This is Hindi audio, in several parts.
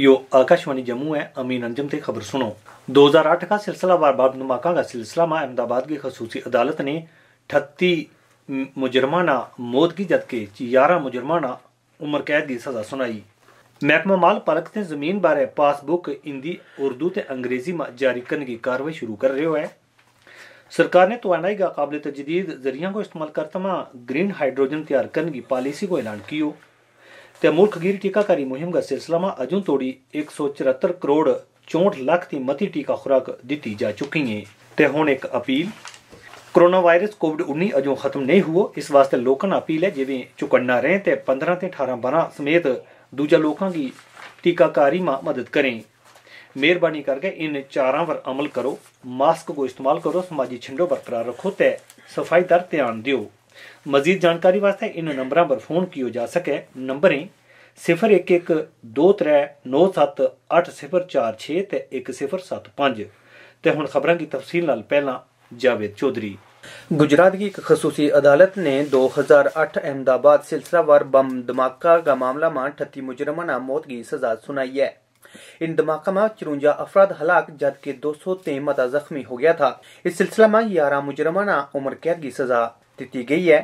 यो आकाशवाणी जम्मू है अमीन अंजम से खबर सुनो 2008 का सिलसिलावार बाब धमाका का सिलसिला में अहमदाबाद की खसूसी अदालत ने ठत्ती मुजरमाना मौत की जबकि ग्यारह मुजरमाना उम्र कैद की सजा सुनाई महकमा माल पालक ने जमीन बारे पासबुक हिंदी उर्दू ते अंग्रेजी में जारी करने की कार्रवाई शुरू कर रहे है सरकार ने तोनाई का काबिल तजदीद जरिया को इस्तेमाल करते ग्रीन हाइड्रोजन तैयार करने की पॉलिसी को ऐलान किया ਤੈਮੂਰ ਖਗੀਰ ਟੀਕਾਕਾਰੀ ਮੁਹਿੰਮ ਦਾ ਮਾ ਅਜੂਨ ਤੋੜੀ 174 ਕਰੋੜ 64 ਲੱਖ ਦੀ ਮਤੀ ਟੀਕਾ ਖੁਰਾਕ ਦਿੱਤੀ ਜਾ ਚੁੱਕੀ ਹੈ ਤੇ ਹੁਣ ਇੱਕ ਅਪੀਲ ਕੋਰੋਨਾ ਵਾਇਰਸ ਕੋਵਿਡ-19 ਅਜੂ ਖਤਮ ਨਹੀਂ ਹੋ ਇਸ ਵਾਸਤੇ ਲੋਕਾਂ ਨੂੰ ਅਪੀਲ ਹੈ ਜਿਵੇਂ ਚੁਕੰਨਾ ਰਹੇ ਤੇ 15 ਤੇ 18 12 ਸਮੇਤ ਦੂਜਾ ਲੋਕਾਂ ਦੀ ਟੀਕਾਕਾਰੀ ਮਾ ਮਦਦ ਕਰੇ ਮਿਹਰਬਾਨੀ ਕਰਕੇ ਇਨ ਚਾਰਾਂ ਵਰ ਅਮਲ ਕਰੋ ਮਾਸਕ ਕੋ ਇਸਤੇਮਾਲ ਕਰੋ ਸਮਾਜੀ ਛਿੰਡੋ ਬਰਕਰਾਰ ਰੱਖੋ ਤੇ ਸਫਾਈ ਦਰ ਧਿਆਨ ਦਿਓ ਮਜ਼ੀਦ ਜਾਣਕਾਰੀ ਵਾਸਤੇ ਇਨ ਨੰਬਰਾਂ ਪਰ ਫੋਨ ਕੀਓ ਜਾ ਸਕੇ ਨੰਬਰ ਹੈ सिफर एक इक दो त्रै नौ सत्त अठ सिफर चार छे ते इक सिफर सत्त पंज ते हुन खबरां की तफसील नाल पैह्ला जावेद चौधरी गुजरात की एक खसूसी अदालत ने 2008 अहमदाबाद सिलसिलावार बम धमाका का मामला में ठत्ती मुजरमाना मौत की सजा सुनाई है इन धमाका में चुरुंजा अफराद हलाक जबकि दो सौ ते मता जख्मी हो गया था इस सिलसिला में ग्यारह मुजरमाना उम्र कैद की सजा दी गई है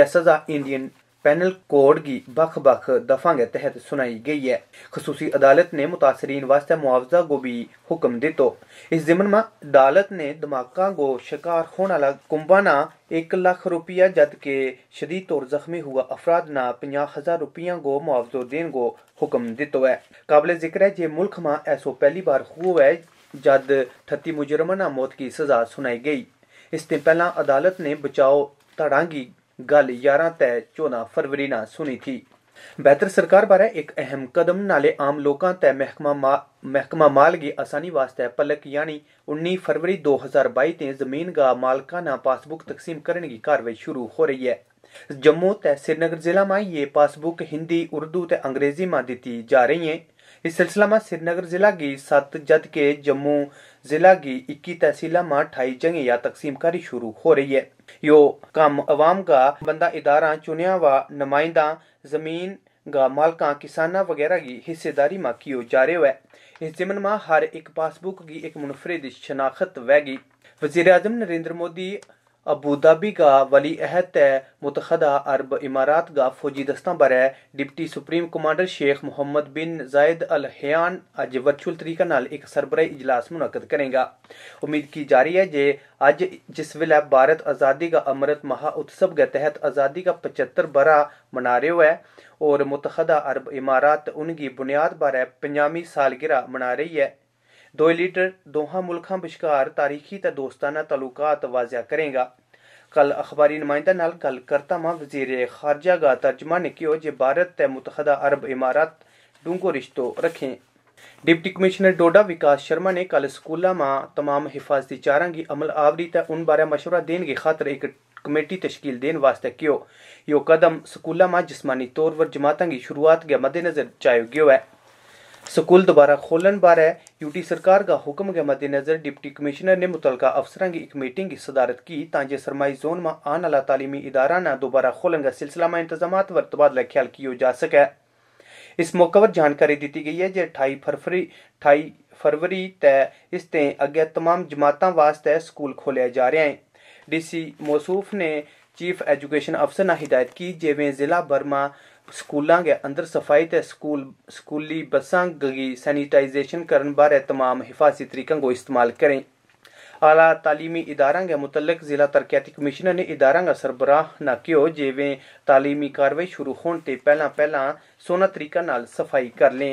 यह सजा इंडियन पैनल कोड की बख बख दफा के तहत सुनाई गई है खसूसी अदालत ने मुतासरीन वास्ते मुआवजा को भी हुक्म दितो इस जिमन में अदालत ने धमाका को शिकार होने वाला कुंबा ना एक लाख रुपया जद शदीद तौर जख्मी हुआ अफराद ना पंजा हजार रुपया को मुआवजो देने को हुक्म दितो है काबिल जिक्र है जे मुल्क में ऐसो पहली बार हुआ है जद थत्ती मुजरमाना मौत की सजा सुनाई गई इससे पहला अदालत ने बचाओ की ਗੱਲ 11 ਤੈ 14 ਫਰਵਰੀ ਨਾਲ ਸੁਣੀ ਥੀ ਬਿਹਤਰ ਸਰਕਾਰ ਬਾਰੇ ਇੱਕ ਅਹਿਮ ਕਦਮ ਨਾਲੇ ਆਮ ਲੋਕਾਂ ਤੇ ਮਹਿਕਮਾ ਮਹਿਕਮਾ ਮਾਲਗੀ ਆਸਾਨੀ ਵਾਸਤੇ ਪਲਕ ਯਾਨੀ 19 ਫਰਵਰੀ 2022 ਤੇ ਜ਼ਮੀਨਗਾ ਮਾਲਕਾਂ ਨਾਲ ਪਾਸਬੁੱਕ ਤਕਸੀਮ ਕਰਨ ਦੀ ਕਾਰਵਾਈ ਸ਼ੁਰੂ ਹੋ ਰਹੀ ਹੈ ਜੰਮੂ ਤੇ श्रीनगर ਜ਼ਿਲ੍ਹਾ में ਇਹ ਪਾਸਬੁੱਕ ਹਿੰਦੀ ਉਰਦੂ ਤੇ ਅੰਗਰੇਜ਼ੀ में ਦਿੱਤੀ ਜਾ ਰਹੀ ਹੈ ਇਸ सिलसिला में श्रीनगर ਜ਼ਿਲ੍ਹਾ ਦੀ 7 ਜਦ ਕੇ ਜੰਮੂ ਜ਼ਿਲ੍ਹਾ ਦੀ 21 ਤਹਿਸੀਲਾਂ में 28 जगह या तकसीम कारी शुरू हो रही है यो कम अवाम का बंदा इदारा चुनिया व नुमाइंदा जमीन गा मालका किसाना वगैरह की हिस्सेदारी मा कियो जा रहे है इस जिमन मा हर एक पासबुक की एक मुनफरिद शनाखत वैगी वजीर अजम नरेंद्र मोदी अबूधाबी का वली अहद तय मुतहदा अरब इमारात का फौजी दस्ता बर deputy supreme commander Sheikh Mohammed bin Zayed Al Hayyan अज वर्चुअल तरीका नाल एक सरबराही इजलास मुनद करेगा उम्मीद की जा रही है जे अज जिस वेला भारत आज़ादी का अमृत महा उत्सव के तहत आज़ादी का पचहत्तर बरा मना रहे है और मुतहदा अरब इमारात उनकी बुनियाद बारे पंजावी सालगिरह मना रही है लीडर दोहा मुल्क बशकार तारीखी त दोस्ताना तलुकात वाजिया करेगा कल अखबारी नुमाइंदा नाल गल करता मां वजीर खारजा का तर्जमा ने कहो जे भारत ते मुतहदा अरब इमारत डूंगो रिश्तो रखें डिप्टी कमिश्नर डोडा विकास शर्मा ने कल स्कूलों में तमाम हिफाजती चारा की अमल आवरी त उन बारे मशवरा देने की खातर एक कमेटी तश्कील देने वास्ते क्यों यो कदम स्कूलों में जिसमानी तौर पर जमातों की शुरुआत के मद्देनजर चायो गयो है स्कूल दोबारा खोलन बारे यूटी सरकार का हुक्म के मद्देनजर डिप्टी कमिश्नर ने मुतलका अफसर की एक मीटिंग की सदारत की ताकि सरमाई जोन में आने वाला तालीमी इदारा ना दोबारा खोलन का सिलसिला में इंतजाम पर तबादला ख्याल किया जा सके इस मौके पर जानकारी दी गई है जे अठाई फरवरी अठाई फरवरी ते इस ते अगे तमाम जमातों वास्ते स्कूल खोलिया जा रहा है डीसी मौसूफ ने चीफ एजुकेशन अफसर ने हिदायत की जिमें जिला बर्मा ਸਕੂਲਾਂ ਦੇ ਅੰਦਰ ਸਫਾਈ ਤੇ ਸਕੂਲ ਸਕੂਲੀ ਬੱਸਾਂ ਗਗੀ सैनिटाइजेशन ਕਰਨ ਬਾਰੇ तमाम हिफाजती तरीकों को इस्तेमाल करें आला तालीमी इदारा के मुतलक जिला तरक्याती कमिश्नर ने इदारा का सरबराह न कियो जिवें तालीमी कार्रवाई शुरू होने ते पहला पहला सोना तरीका नाल सफाई कर लें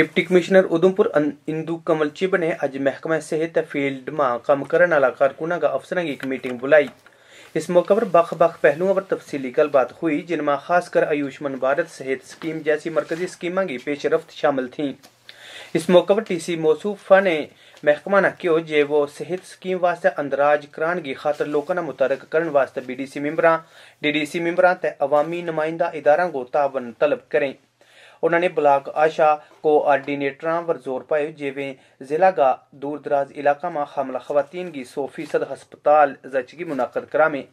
डिप्टी कमिश्नर उधमपुर इंदू कमल चिब ने अज महकमा सेहत फील्ड मां कम करने वाला कारकुना का अफसर की एक मीटिंग बुलाई इस मौके पर बख बख पहलुओं पर तफसीली गलबात हुई जिनमें खासकर आयुष्मान भारत सेहत स्कीम जैसी मरकजी स्कीम की पेशरफ्त शामिल थी इस मौके पर टी सी मौसूफा ने महकमा ने क्यों जे वो सेहत स्कीम वास्ते अंदराज कराने की खातर लोगों मुतरक करने वास्ते B D C member D D C member अवामी नुमाइंदा इदारा को तावन तलब करें उन्होंने ब्लाक आशा कोआर्डीनेटर पर जोर पाए जेवें जिला का दूर दराज इलाका में हमला खवतन की सौ फीसद हस्पताल जचगी मुनद करा में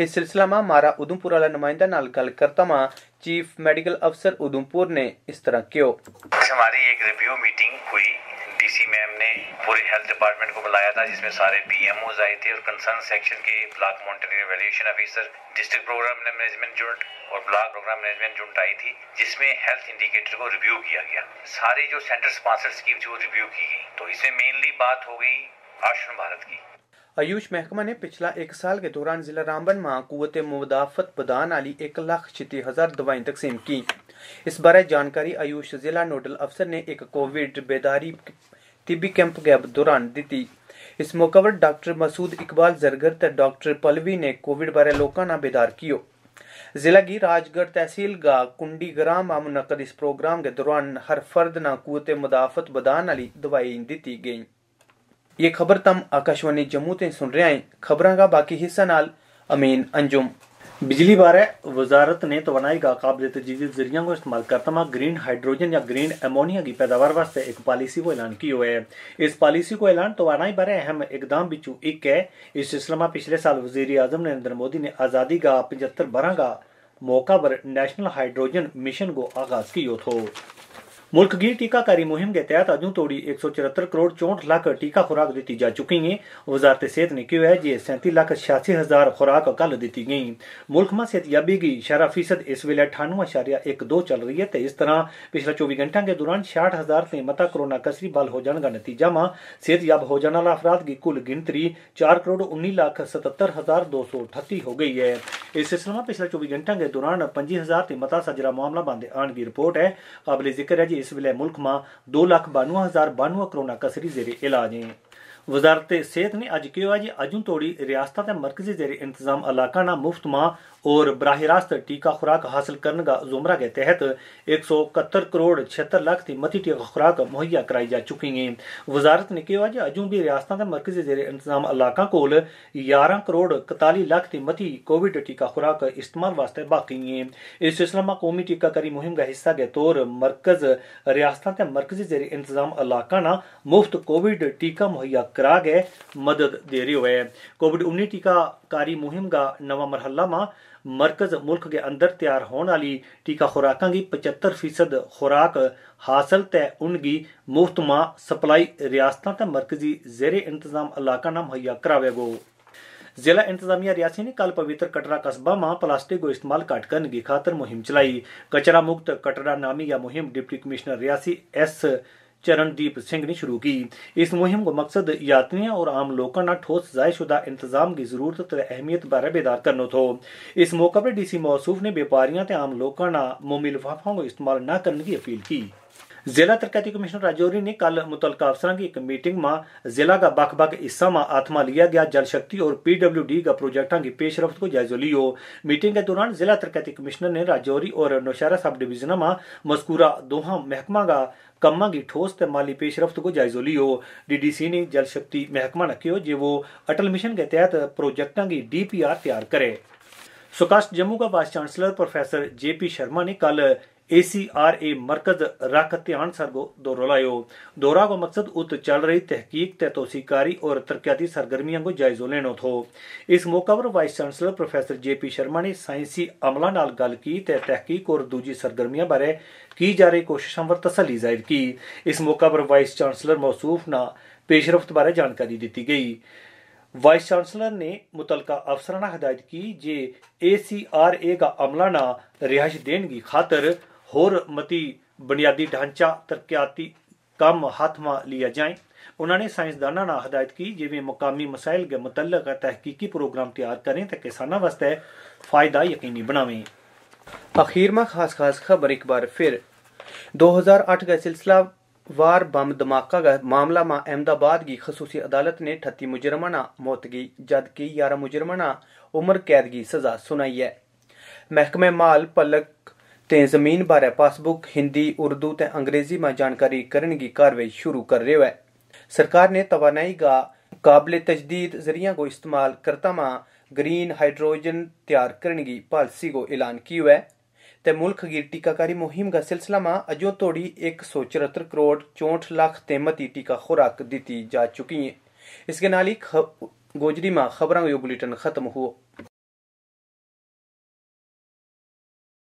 इस सिलसिला में मारा उधमपुर आला नुमाइंदा न गल करता मां चीफ मेडिकल अफसर उधमपुर ने इस तरह क्यों हमारी एक रिव्यू मीटिंग हुई मैम ने पूरे हेल्थ डिपार्टमेंट को बुलाया था जिसमें सारे पी एम ओज आए थे और कंसर्न सेक्शन के block monitoring evaluation officer district programme management unit और ब्लॉक प्रोग्राम मैनेजमेंट यूनिट आई थी जिसमें हेल्थ इंडिकेटर को रिव्यू किया गया सारी जो सेंटर स्पॉन्सर्ड स्कीम थी वो रिव्यू की गई तो इसमें मेनली बात हो गई आयुष्मान भारत की आयुष महकमा ने पिछला एक साल के दौरान जिला रामबन में कुत मुदाफत प्रदान आली एक लाख छिती हजार दवाएं तकसीम की इस बारे जानकारी आयुष जिला नोडल अफसर ने एक कोविड बेदारी तिबी कैंप गैप दौरान दी इस मौके पर डॉक्टर मसूद इकबाल जरगर ते डॉक्टर पलवी ने कोविड बारे लोगों ਨਾਲ बेदार कियो जिला की राजगढ़ तहसील गा कुंडी ग्राम आम नकद इस प्रोग्राम के दौरान हर फर्द ना कुत मुदाफत बदान आली दवाई दी गई ये खबर तम आकाशवाणी जम्मू ते सुन रहे हैं खबर का बाकी हिस्सा नाल अमीन अंजुम बिजली बारे वजारत ने तो का काबिल तजीद जरिया को इस्तेमाल करता हुआ ग्रीन हाइड्रोजन या ग्रीन एमोनिया की पैदावार वास्ते एक पॉलिसी को ऐलान की हुआ है इस पॉलिसी को ऐलान तोानाई बारे अहम इकदाम बिचू एक है इस सिलसिले में पिछले साल वजीर अजम नरेंद्र मोदी ने आज़ादी का पचहत्तर बरह का मौका पर नेशनल हाइड्रोजन मिशन को आगाज किया थो मुल्क की टीकाकारी मुहिम के तहत अजू तोड़ी एक सौ चौहत्तर करोड़ चौंठ लाख टीका खुराक दी जा चुकी हैं वजारत सेहत ने कहा है जे सैंती लख छियासी हजार खुराक कल दी गई मुल्क में सेहतयाबी की शरा फीसद इस वेले अठानवे अशारिया एक दो चल रही है तो इस तरह पिछले चौबी घंटा के दौरान छियाठ हजार से मता कोरोना कसरी बल हो जाने का नतीजा मां सेहतयाब हो जाने वाला अफराद की कुल गिनती चार करोड़ उन्नीस लख सतर हजार दो सौ अठत्ती हो गई है इस सिलसिले पिछले चौबी घंटा के दौरान पंजी हजार से मता सजरा मामला बंद आने की रिपोर्ट है काबिल जिक्र है जी इस वेले मुल्क में दो लख बानवे हज़ार बानवे करोड़ कसरी जेरे इलाज हैं वजारत सेहत ने अज कहो अजू तोड़ी रियासत मरकजी जेरे इंतजाम इलाका ना मुफ्त मां और बरह रास्त टीका खुराक हासिल करने का जुमरा के तहत एक सौ इकहत्तर करोड़ छिहत्तर लाख की मती टीका खुराक मुहैया कराई जा चुकी है वजारत ने कहा अजू भी रियासत के मरकजी जेर इंतजाम इलाकों को यारह करोड़ कताली लाख की मती कोविड टीका खुराक इस्तेमाल वास्ते बाकी है इस सिलसिला में कौमी टीकाकारी मुहिम का हिस्सा के तौर मरकज रियासत के मरकजी जेर इंतजाम इलाक ना मुफ्त कोविड टीका मुहैया करा गए मदद दे रही है कोविड उन्नीस टीका कारी मुहिम का नवा मरहला मां मर्कज़ मुल्क के अंदर तैयार होने वाली टीका खुराक की पचहत्तर फीसद खुराक हासिल तय उनकी मुफ्त मां सप्लाई रियासत त मरकजी जेर इंतजाम इलाका न मुहैया करावेगो ਜ਼ਿਲ੍ਹਾ ਇੰਤਜ਼ਾਮੀਆ ਰਿਆਸੀ ਨੇ ਕੱਲ ਪਵਿੱਤਰ ਕਟਰਾ ਕਸਬਾ ਮਾਂ ਪਲਾਸਟਿਕ ਕੋ ਇਸਤੇਮਾਲ ਘਟ ਕਰਨ ਦੀ ਖਾਤਰ ਮੁਹਿੰਮ ਚਲਾਈ ਕਚਰਾ ਮੁਕਤ ਕਟਰਾ ਨਾਮੀ ਇਹ ਮੁਹਿੰਮ deputy commissioner Reasi S Charandeep Singh ने शुरू की इस मुहिम का मकसद यात्रियों और आम लोगों ने ठोस जायशुदा इंतजाम की जरूरत ते अहमियत बारे बेदार करनो थो इस मौके पर डीसी मौसूफ ने व्यापारियों ते आम लोगों ने मोमी लिफाफों का इस्तेमाल न करने की अपील की जिला तरकैती कमिश्नर राजौरी ने कल मुतल अफसर की एक मीटिंग में जिला का बख बख हिस्सा में आत्मा लिया गया जल शक्ति और पीडब्ल्यूडी का प्रोजेक्टा की पेशरफ को जायजो लियो मीटिंग के दौरान जिला तरकैती कमिश्नर ने राजौरी और नौशहरा सब डिवीजन में मस्कूरा दोहा महकमा का ਕੰਮਾਂ ਦੀ ਠੋਸ ਤੇ ਮਾਲੀ ਪੇਸ਼ਰਫਤ ਕੋ ਜਾਇਜ਼ੋ ਹੋ ਡੀਡੀਸੀ ਨੇ ਜਲ ਸ਼ਕਤੀ ਮਹਿਕਮਾ ਕਿਹਾ ਜੇ ਉਹ ਅਟਲ ਮਿਸ਼ਨ ਦੇ ਤਹਿਤ ਪ੍ਰੋਜੈਕਟਾਂ ਦੀ ਡੀਪੀਆਰ ਤਿਆਰ ਕਰੇ ਸੁਕਾਸ਼ ਜੰਮੂ ਦਾ vice chancellor professor JP Sharma ਨੇ ਕੱਲ एसीआरए मर्कज़ राकत्याण सरगो दोहरायो दौरा को मकसद उत चल रही तहकीक तहतोसीकारी और तरक्याती सरगर्मियों को जायजो लेनो थो इस मौके पर vice chancellor professor J P Sharma ने साइंसी अमला नाल गल की ते तहकीक और दूजी सरगर्मियां बारे की जा रही कोशिशों पर तसली जाहिर की इस मौके पर वाइस चांसलर मौसूफ ना पेशरफ बारे जानकारी दी गई वाइस चांसलर ने मुतलका ने हदायत की जे ए सी का अमला ना रिहायश देने की खातर होर मती बुनियादी ढांचा तरक्याती ਕੰਮ हाथ में लिया जाए उन्होंने साइंसदाना ना हदायत की ਕੀ मुकामी मसाइल के ਦੇ तहकीकी प्रोग्राम तैयार करें तो ਤਾਂ वास्ते फायदा यकीनी बनावे अखीर में खास खास खबर एक बार फिर 2008 का सिलसिला वार बम धमाका का मामला में अहमदाबाद की खसूसी अदालत ने ठत्ती मुजरमाना मौत की जबकि ग्यारह मुजरमाना उम्र कैद की सजा सुनाई है महकमे माल पलक તે જમીન પર પાસબુક હિન્દી ઉર્દુ تے અંગ્રેજી માં જાણકારી કરણ ギ કાર્ય શરૂ કર રયો હૈ સરકાર ને તવનાઈ કા કબલે તજદીદ ذرિયા કો ઇસ્તેમાલ કરતા માં ગ્રીન હાઇડ્રોજન તૈયાર કરણ ギ પોલિસી કો ઇલાન કી હૈ تے મુલક ગી ટીકાકારી મોહિમ કા سلسلہ માં અજો તોડી 174 કરોડ 64 લાખ તેમ ટીકા खुराक દીતી જા ચુકી હૈ ઇસકે નાલી ગોજરી માં ખબરાઓ ગો બુલેટન ખતમ હો